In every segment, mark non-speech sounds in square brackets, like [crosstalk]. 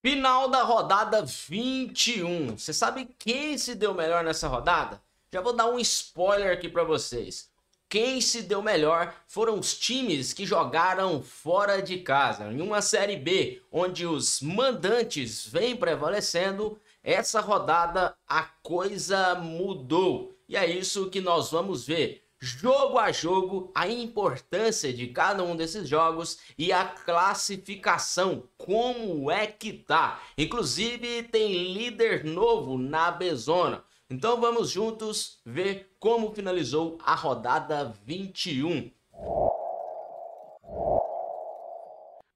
Final da rodada 21. Você sabe quem se deu melhor nessa rodada? Já vou dar um spoiler aqui para vocês. Quem se deu melhor foram os times que jogaram fora de casa. Em uma Série B, onde os mandantes vêm prevalecendo, essa rodada a coisa mudou. E é isso que nós vamos ver jogo a jogo, a importância de cada um desses jogos e a classificação, como é que tá. Inclusive tem líder novo na Bezona. Então vamos juntos ver como finalizou a rodada 21.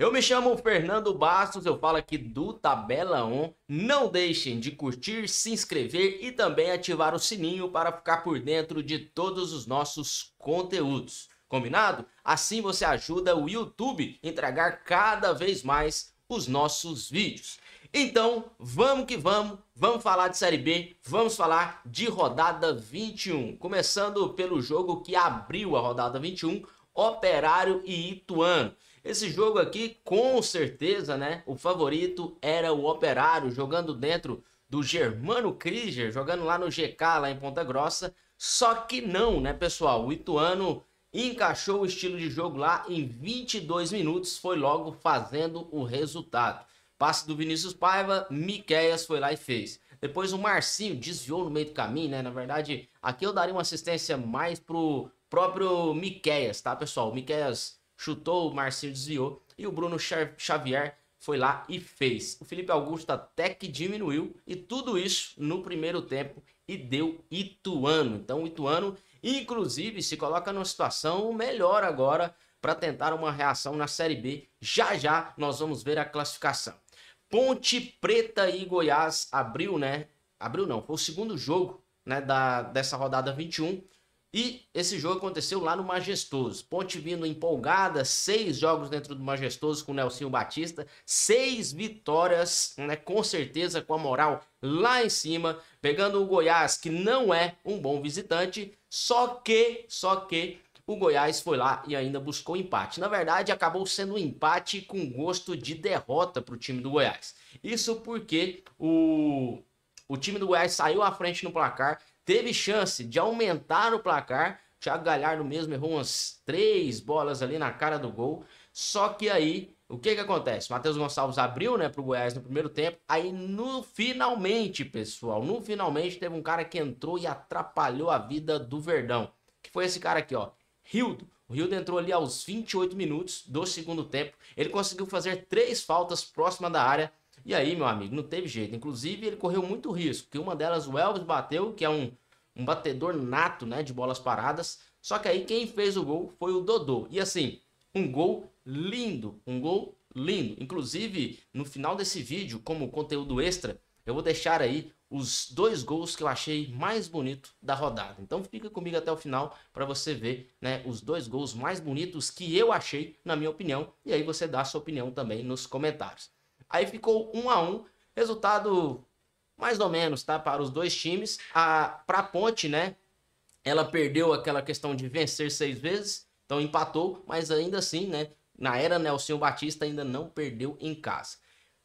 Eu me chamo Fernando Bastos, eu falo aqui do Tabela 1. Não deixem de curtir, se inscrever e também ativar o sininho para ficar por dentro de todos os nossos conteúdos. Combinado? Assim você ajuda o YouTube a entregar cada vez mais os nossos vídeos. Então, vamos que vamos, vamos falar de Série B, vamos falar de rodada 21. Começando pelo jogo que abriu a rodada 21, Operário e Ituano. Esse jogo aqui, com certeza, né? O favorito era o Operário, jogando dentro do Germano Krieger, jogando lá no GK, lá em Ponta Grossa. Só que não, né, pessoal? O Ituano encaixou o estilo de jogo lá em 22 minutos, foi logo fazendo o resultado. Passe do Vinícius Paiva, Miqueias foi lá e fez. Depois o Marcinho desviou no meio do caminho, né? Na verdade, aqui eu daria uma assistência mais pro próprio Miqueias, tá, pessoal? O Miqueias chutou, o Marcinho desviou e o Bruno Xavier foi lá e fez. O Felipe Augusto até que diminuiu e tudo isso no primeiro tempo e deu Ituano. Então, Ituano, inclusive, se coloca numa situação melhor agora para tentar uma reação na Série B. Já já nós vamos ver a classificação. Ponte Preta e Goiás abriu, né? Abriu não, foi o segundo jogo né, da, dessa rodada 21. E esse jogo aconteceu lá no Majestoso. Ponte vindo empolgada, seis jogos dentro do Majestoso com o Nelsinho Batista, seis vitórias, né, com certeza com a moral lá em cima, pegando o Goiás, que não é um bom visitante, só que, só que o Goiás foi lá e ainda buscou empate. Na verdade, acabou sendo um empate com gosto de derrota para o time do Goiás. Isso porque o, o time do Goiás saiu à frente no placar, teve chance de aumentar o placar. Thiago Galhardo mesmo errou umas três bolas ali na cara do gol. Só que aí, o que que acontece? Matheus Gonçalves abriu, né, pro Goiás no primeiro tempo. Aí no finalmente, pessoal, no finalmente teve um cara que entrou e atrapalhou a vida do Verdão. Que foi esse cara aqui, ó, Rildo. O Rildo entrou ali aos 28 minutos do segundo tempo. Ele conseguiu fazer três faltas próxima da área e aí, meu amigo, não teve jeito. Inclusive, ele correu muito risco, que uma delas o Elvis bateu, que é um, um batedor nato, né, de bolas paradas. Só que aí quem fez o gol foi o Dodô. E assim, um gol lindo, um gol lindo. Inclusive, no final desse vídeo, como conteúdo extra, eu vou deixar aí os dois gols que eu achei mais bonito da rodada. Então fica comigo até o final para você ver né, os dois gols mais bonitos que eu achei, na minha opinião, e aí você dá a sua opinião também nos comentários. Aí ficou um a um. Resultado mais ou menos, tá? Para os dois times. A, para a Ponte, né? Ela perdeu aquela questão de vencer seis vezes. Então empatou, mas ainda assim, né? Na era Nelson Batista ainda não perdeu em casa.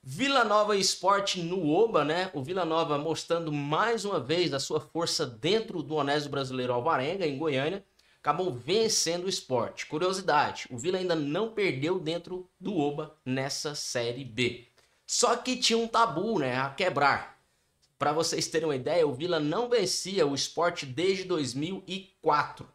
Vila Nova Esporte no Oba, né? O Vila Nova mostrando mais uma vez a sua força dentro do Onésio Brasileiro Alvarenga, em Goiânia. Acabou vencendo o esporte. Curiosidade, o Vila ainda não perdeu dentro do Oba nessa Série B. Só que tinha um tabu, né, a quebrar. Para vocês terem uma ideia, o Vila não vencia o esporte desde 2004.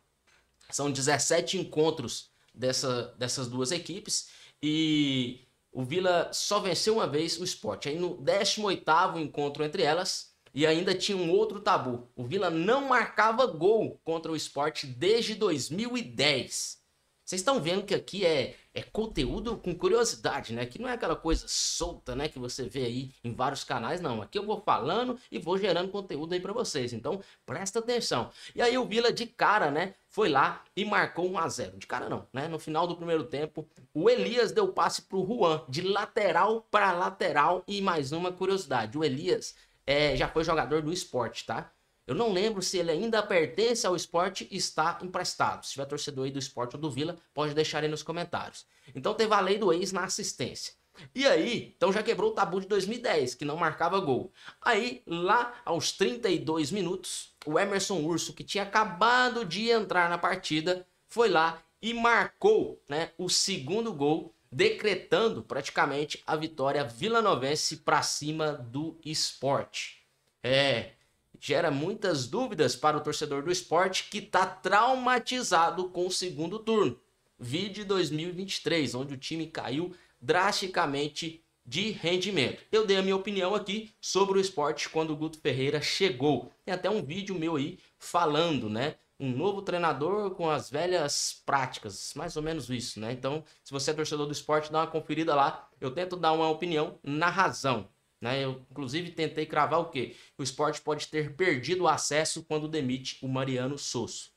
São 17 encontros dessa, dessas duas equipes e o Vila só venceu uma vez o esporte. Aí no 18 encontro entre elas, e ainda tinha um outro tabu. O Vila não marcava gol contra o esporte desde 2010. Vocês estão vendo que aqui é é conteúdo com curiosidade, né? Que não é aquela coisa solta, né? Que você vê aí em vários canais, não. Aqui eu vou falando e vou gerando conteúdo aí para vocês. Então, presta atenção. E aí o Vila de cara, né? Foi lá e marcou 1 a 0 De cara não, né? No final do primeiro tempo, o Elias deu passe pro Juan, de lateral para lateral. E mais uma curiosidade, o Elias é, já foi jogador do esporte, tá? Eu não lembro se ele ainda pertence ao esporte e está emprestado. Se tiver torcedor aí do esporte ou do Vila, pode deixar aí nos comentários. Então teve a lei do ex na assistência. E aí, então já quebrou o tabu de 2010, que não marcava gol. Aí, lá aos 32 minutos, o Emerson Urso, que tinha acabado de entrar na partida, foi lá e marcou né, o segundo gol, decretando praticamente a vitória vilanovense para cima do esporte. É, gera muitas dúvidas para o torcedor do esporte que está traumatizado com o segundo turno. Vide 2023, onde o time caiu drasticamente de rendimento. Eu dei a minha opinião aqui sobre o esporte quando o Guto Ferreira chegou. Tem até um vídeo meu aí falando, né? Um novo treinador com as velhas práticas, mais ou menos isso, né? Então, se você é torcedor do esporte, dá uma conferida lá. Eu tento dar uma opinião na razão, né? Eu, inclusive, tentei cravar o quê? O esporte pode ter perdido o acesso quando demite o Mariano Sosso.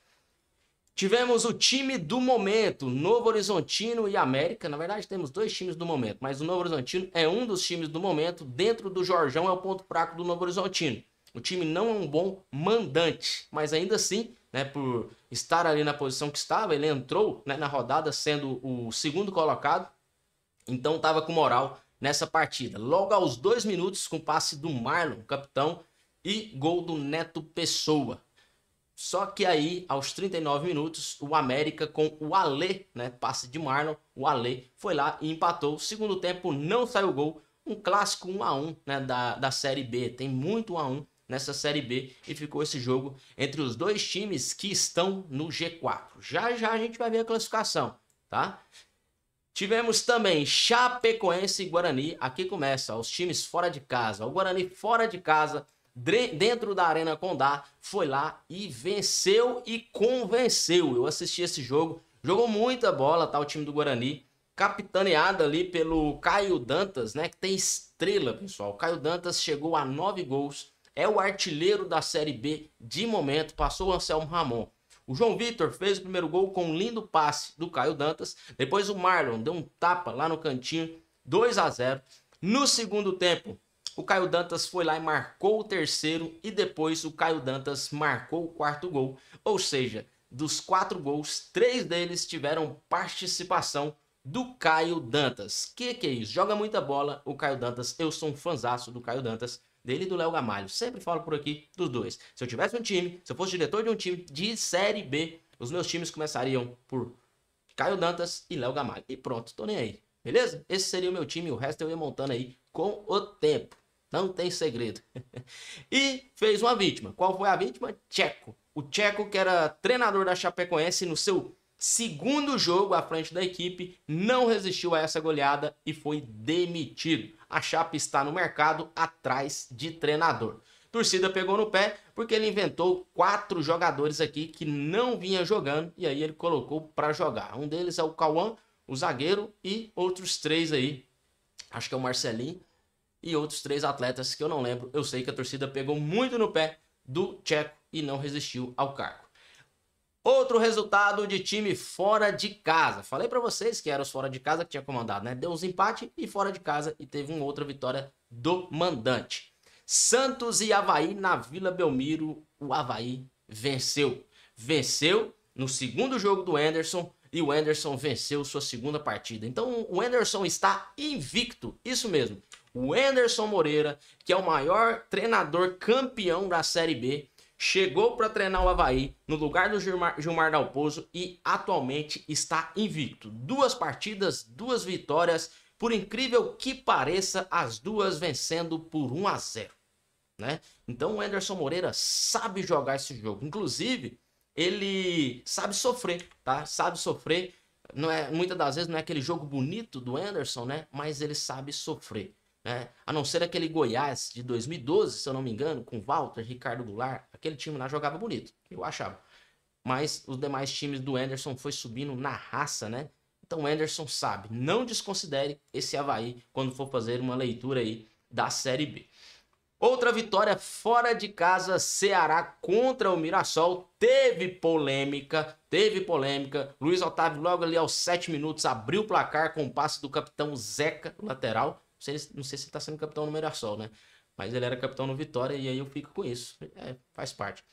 Tivemos o time do momento, Novo Horizontino e América. Na verdade, temos dois times do momento, mas o Novo Horizontino é um dos times do momento. Dentro do Jorjão é o ponto fraco do Novo Horizontino. O time não é um bom mandante, mas ainda assim, né, por estar ali na posição que estava, ele entrou né, na rodada sendo o segundo colocado, então estava com moral nessa partida. Logo aos dois minutos, com passe do Marlon, capitão, e gol do Neto Pessoa. Só que aí, aos 39 minutos, o América com o Alê, né, passe de Marlon, o Alê foi lá e empatou. Segundo tempo, não saiu gol. Um clássico 1 a 1 né, da, da Série B. Tem muito 1 a 1 nessa Série B e ficou esse jogo entre os dois times que estão no G4. Já já a gente vai ver a classificação, tá? Tivemos também Chapecoense e Guarani. Aqui começa os times fora de casa. O Guarani fora de casa, dentro da Arena Condá, foi lá e venceu e convenceu. Eu assisti esse jogo, jogou muita bola, tá? O time do Guarani, capitaneado ali pelo Caio Dantas, né? Que tem estrela, pessoal. O Caio Dantas chegou a nove gols, é o artilheiro da Série B de momento, passou o Anselmo Ramon. O João Vitor fez o primeiro gol com um lindo passe do Caio Dantas. Depois o Marlon deu um tapa lá no cantinho, 2 a 0. No segundo tempo, o Caio Dantas foi lá e marcou o terceiro e depois o Caio Dantas marcou o quarto gol. Ou seja, dos quatro gols, três deles tiveram participação do Caio Dantas. Que que é isso? Joga muita bola o Caio Dantas. Eu sou um fanzaço do Caio Dantas dele e do Léo Gamalho. Sempre falo por aqui dos dois. Se eu tivesse um time, se eu fosse diretor de um time de Série B, os meus times começariam por Caio Dantas e Léo Gamalho. E pronto, tô nem aí. Beleza? Esse seria o meu time, o resto eu ia montando aí com o tempo. Não tem segredo. [laughs] e fez uma vítima. Qual foi a vítima? Tcheco. O Tcheco, que era treinador da Chapecoense no seu segundo jogo à frente da equipe, não resistiu a essa goleada e foi demitido. A chapa está no mercado atrás de treinador. Torcida pegou no pé porque ele inventou quatro jogadores aqui que não vinha jogando e aí ele colocou para jogar. Um deles é o Cauã, o zagueiro e outros três aí. Acho que é o Marcelinho e outros três atletas que eu não lembro. Eu sei que a torcida pegou muito no pé do Tcheco e não resistiu ao cargo. Outro resultado de time fora de casa. Falei para vocês que eram os fora de casa que tinha comandado, né? Deu uns empate e fora de casa e teve uma outra vitória do mandante. Santos e Havaí na Vila Belmiro. O Havaí venceu. Venceu no segundo jogo do Anderson e o Anderson venceu sua segunda partida. Então o Anderson está invicto. Isso mesmo. O Anderson Moreira, que é o maior treinador campeão da Série B, chegou para treinar o Havaí no lugar do Gilmar, Gilmar Dalpozo e atualmente está invicto. Duas partidas, duas vitórias, por incrível que pareça, as duas vencendo por 1 a 0. Né? Então o Anderson Moreira sabe jogar esse jogo. Inclusive, ele sabe sofrer, tá? Sabe sofrer. Não é, muitas das vezes não é aquele jogo bonito do Anderson, né? Mas ele sabe sofrer. Né? A não ser aquele Goiás de 2012, se eu não me engano, com Walter, Ricardo Goulart, aquele time lá jogava bonito, eu achava. Mas os demais times do Anderson foi subindo na raça, né? Então o Anderson sabe, não desconsidere esse Havaí quando for fazer uma leitura aí da Série B. Outra vitória fora de casa, Ceará contra o Mirassol. Teve polêmica, teve polêmica. Luiz Otávio, logo ali aos 7 minutos, abriu o placar com o passe do capitão Zeca, lateral sei, não sei se está sendo capitão no Mirassol, né? Mas ele era capitão no Vitória e aí eu fico com isso. É, faz parte.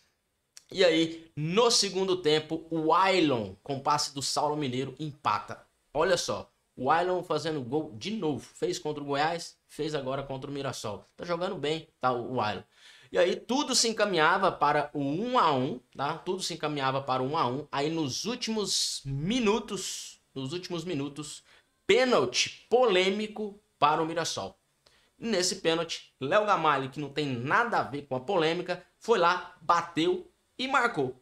E aí, no segundo tempo, o Ailon, com passe do Saulo Mineiro, empata. Olha só, o Ailon fazendo gol de novo. Fez contra o Goiás, fez agora contra o Mirassol. Tá jogando bem, tá, o Ailon. E aí tudo se encaminhava para o 1 a 1, tá? Tudo se encaminhava para o 1 a 1. Aí nos últimos minutos, nos últimos minutos, pênalti polêmico para o Mirassol. Nesse pênalti, Léo Gamalho, que não tem nada a ver com a polêmica, foi lá, bateu e marcou.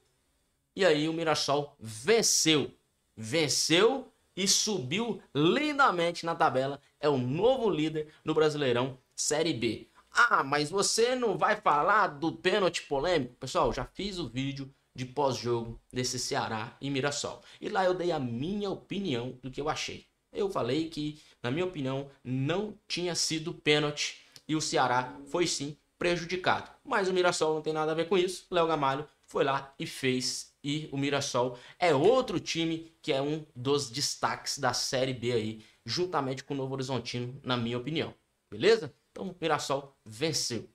E aí o Mirassol venceu. Venceu e subiu lindamente na tabela. É o novo líder no Brasileirão Série B. Ah, mas você não vai falar do pênalti polêmico? Pessoal, já fiz o vídeo de pós-jogo desse Ceará e Mirassol. E lá eu dei a minha opinião do que eu achei eu falei que, na minha opinião, não tinha sido pênalti e o Ceará foi sim prejudicado. Mas o Mirassol não tem nada a ver com isso. Léo Gamalho foi lá e fez. E o Mirassol é outro time que é um dos destaques da Série B aí, juntamente com o Novo Horizontino, na minha opinião. Beleza? Então o Mirassol venceu.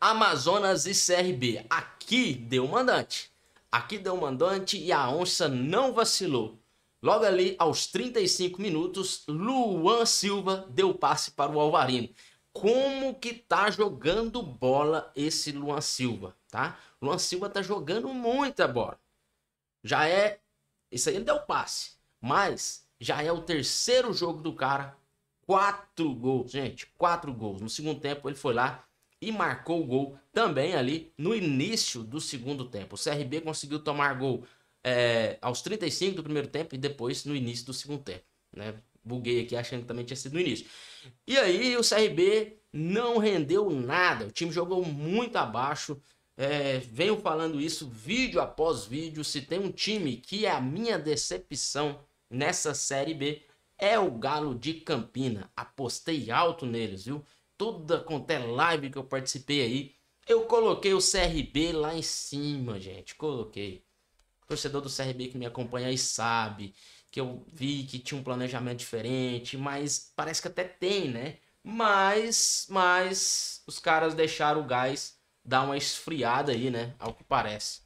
Amazonas e CRB. Aqui deu mandante. Aqui deu mandante e a onça não vacilou. Logo ali, aos 35 minutos, Luan Silva deu passe para o Alvarino. Como que tá jogando bola esse Luan Silva, tá? Luan Silva tá jogando muita bola. Já é... Isso aí ele deu passe. Mas já é o terceiro jogo do cara. Quatro gols, gente. Quatro gols. No segundo tempo ele foi lá e marcou o gol também ali no início do segundo tempo. O CRB conseguiu tomar gol é, aos 35 do primeiro tempo e depois no início do segundo tempo. Né? Buguei aqui achando que também tinha sido no início. E aí o CRB não rendeu nada, o time jogou muito abaixo. É, venho falando isso vídeo após vídeo. Se tem um time que é a minha decepção nessa Série B, é o Galo de Campina. Apostei alto neles, viu? Toda quanto é live que eu participei aí, eu coloquei o CRB lá em cima, gente. Coloquei torcedor do CRB que me acompanha aí sabe que eu vi que tinha um planejamento diferente, mas parece que até tem, né? Mas, mas os caras deixaram o gás dar uma esfriada aí, né? Ao que parece.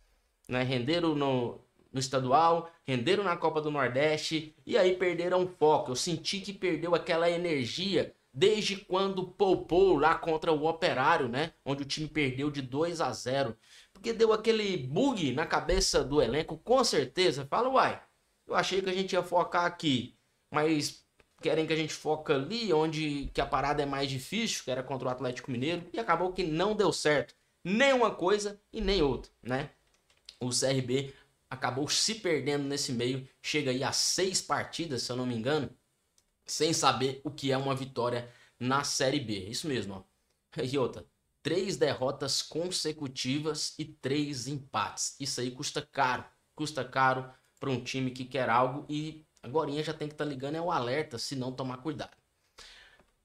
Né? Renderam no, no estadual, renderam na Copa do Nordeste e aí perderam foco. Eu senti que perdeu aquela energia desde quando poupou lá contra o Operário, né? Onde o time perdeu de 2 a 0. Porque deu aquele bug na cabeça do elenco, com certeza. Fala, uai, eu achei que a gente ia focar aqui, mas querem que a gente foca ali, onde que a parada é mais difícil, que era contra o Atlético Mineiro, e acabou que não deu certo. Nem uma coisa e nem outra, né? O CRB acabou se perdendo nesse meio, chega aí a seis partidas, se eu não me engano, sem saber o que é uma vitória na Série B. Isso mesmo, ó. E outra, Três derrotas consecutivas e três empates. Isso aí custa caro. Custa caro para um time que quer algo e agora já tem que estar tá ligando é o alerta, se não tomar cuidado.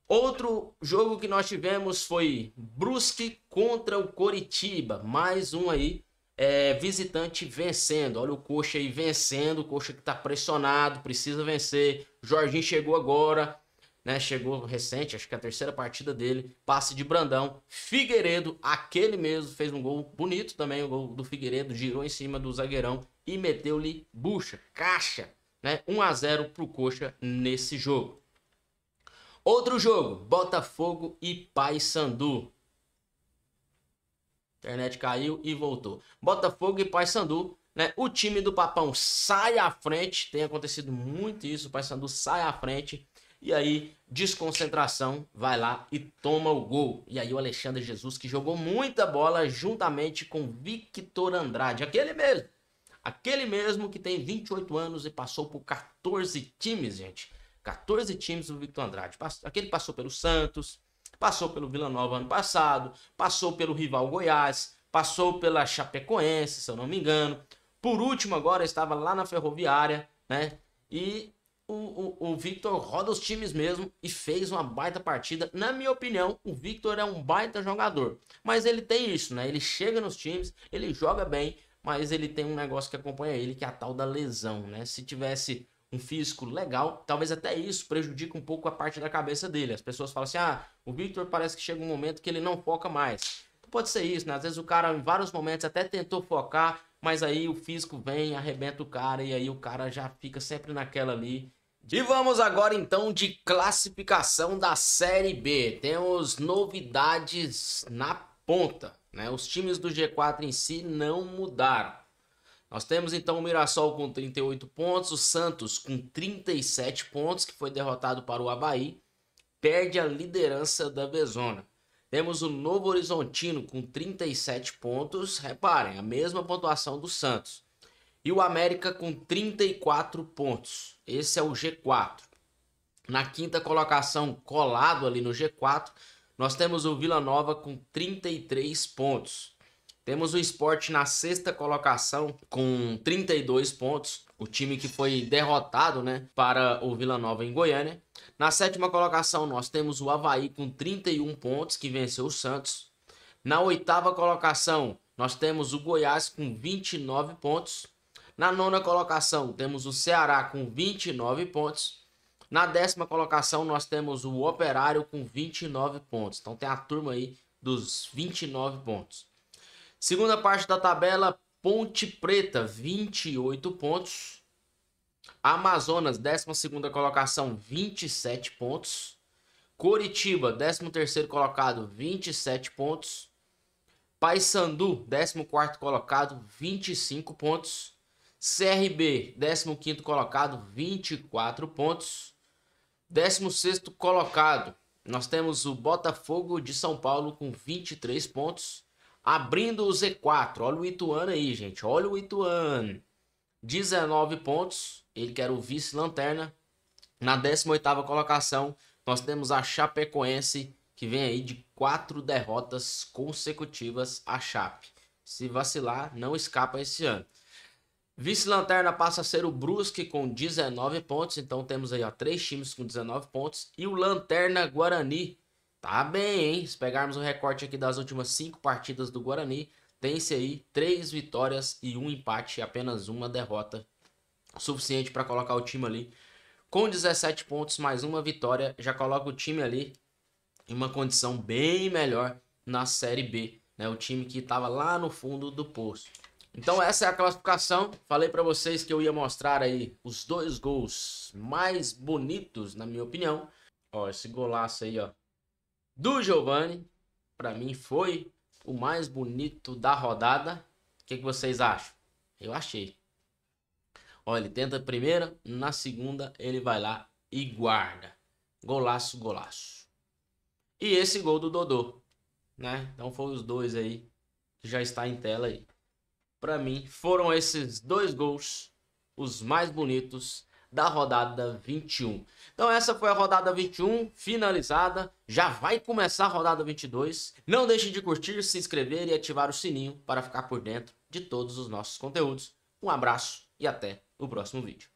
Outro jogo que nós tivemos foi Brusque contra o Coritiba. Mais um aí, é, visitante vencendo. Olha o Coxa aí vencendo, o Coxa que está pressionado, precisa vencer. Jorginho chegou agora, né? Chegou recente, acho que é a terceira partida dele, passe de Brandão, Figueiredo, aquele mesmo, fez um gol bonito também, o gol do Figueiredo, girou em cima do zagueirão e meteu-lhe bucha, caixa, né? 1 a 0 pro Coxa nesse jogo. Outro jogo, Botafogo e Paysandu. Internet caiu e voltou. Botafogo e Paysandu, né? O time do Papão sai à frente, tem acontecido muito isso, o Paysandu sai à frente e aí, desconcentração, vai lá e toma o gol. E aí o Alexandre Jesus, que jogou muita bola juntamente com Victor Andrade, aquele mesmo. Aquele mesmo que tem 28 anos e passou por 14 times, gente. 14 times do Victor Andrade. Aquele passou pelo Santos, passou pelo Vila Nova ano passado, passou pelo rival Goiás, passou pela Chapecoense, se eu não me engano. Por último, agora estava lá na Ferroviária, né? E o, o, o Victor roda os times mesmo e fez uma baita partida. Na minha opinião, o Victor é um baita jogador. Mas ele tem isso, né? Ele chega nos times, ele joga bem, mas ele tem um negócio que acompanha ele, que é a tal da lesão, né? Se tivesse um físico legal, talvez até isso prejudique um pouco a parte da cabeça dele. As pessoas falam assim: ah, o Victor parece que chega um momento que ele não foca mais. Pode ser isso, né? Às vezes o cara em vários momentos até tentou focar, mas aí o físico vem, arrebenta o cara e aí o cara já fica sempre naquela ali. E vamos agora então de classificação da Série B. Temos novidades na ponta, né? Os times do G4 em si não mudaram. Nós temos então o Mirassol com 38 pontos, o Santos com 37 pontos, que foi derrotado para o Havaí, perde a liderança da Bezona. Temos o Novo Horizontino com 37 pontos, reparem, a mesma pontuação do Santos. E o América com 34 pontos. Esse é o G4. Na quinta colocação, colado ali no G4, nós temos o Vila Nova com 33 pontos. Temos o esporte na sexta colocação com 32 pontos o time que foi derrotado né, para o Vila Nova em Goiânia. Na sétima colocação, nós temos o Havaí com 31 pontos, que venceu o Santos. Na oitava colocação, nós temos o Goiás com 29 pontos. Na nona colocação, temos o Ceará com 29 pontos. Na décima colocação, nós temos o Operário com 29 pontos. Então tem a turma aí dos 29 pontos. Segunda parte da tabela, Ponte Preta, 28 pontos. Amazonas, 12 colocação, 27 pontos. Coritiba, 13 colocado, 27 pontos. Paysandu, 14 colocado, 25 pontos. CRB, 15 colocado, 24 pontos. 16 colocado, nós temos o Botafogo de São Paulo com 23 pontos abrindo o Z4. Olha o Ituano aí, gente. Olha o Ituano. 19 pontos. Ele que era o vice-lanterna. Na 18ª colocação, nós temos a Chapecoense, que vem aí de quatro derrotas consecutivas a Chape. Se vacilar, não escapa esse ano. Vice-lanterna passa a ser o Brusque com 19 pontos, então temos aí ó, três times com 19 pontos. E o Lanterna Guarani Tá bem, hein? Se pegarmos o um recorte aqui das últimas cinco partidas do Guarani, tem-se aí três vitórias e um empate, apenas uma derrota. Suficiente para colocar o time ali com 17 pontos, mais uma vitória, já coloca o time ali em uma condição bem melhor na Série B, né? O time que estava lá no fundo do poço. Então essa é a classificação. Falei para vocês que eu ia mostrar aí os dois gols mais bonitos, na minha opinião. Ó, esse golaço aí, ó do Giovani, para mim foi o mais bonito da rodada. O que, que, vocês acham? Eu achei. Olha, ele tenta a primeira, na segunda ele vai lá e guarda. Golaço, golaço. E esse gol do Dodô, né? Então foram os dois aí que já está em tela aí. Para mim foram esses dois gols os mais bonitos da rodada 21. Então essa foi a rodada 21 finalizada, já vai começar a rodada 22. Não deixe de curtir, se inscrever e ativar o sininho para ficar por dentro de todos os nossos conteúdos. Um abraço e até o próximo vídeo.